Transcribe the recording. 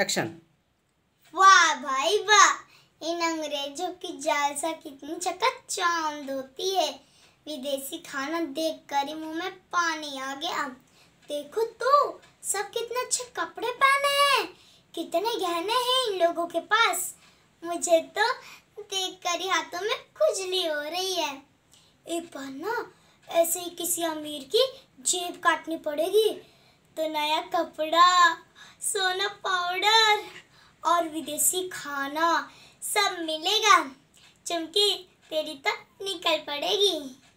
action वाह भाई वाह इन अंग्रेजों की जालसा कितनी चकाचौंध होती है विदेशी खाना देख कर ही मुँह में पानी आ गया देखो तो सब कितने अच्छे कपड़े पहने हैं कितने गहने हैं इन लोगों के पास मुझे तो देख कर ही हाथों में खुजली हो रही है एक बार ना ऐसे ही किसी अमीर की जेब काटनी पड़ेगी तो नया कपड़ा सोना पाउडर विदेशी खाना सब मिलेगा चमकी तेरी तो निकल पड़ेगी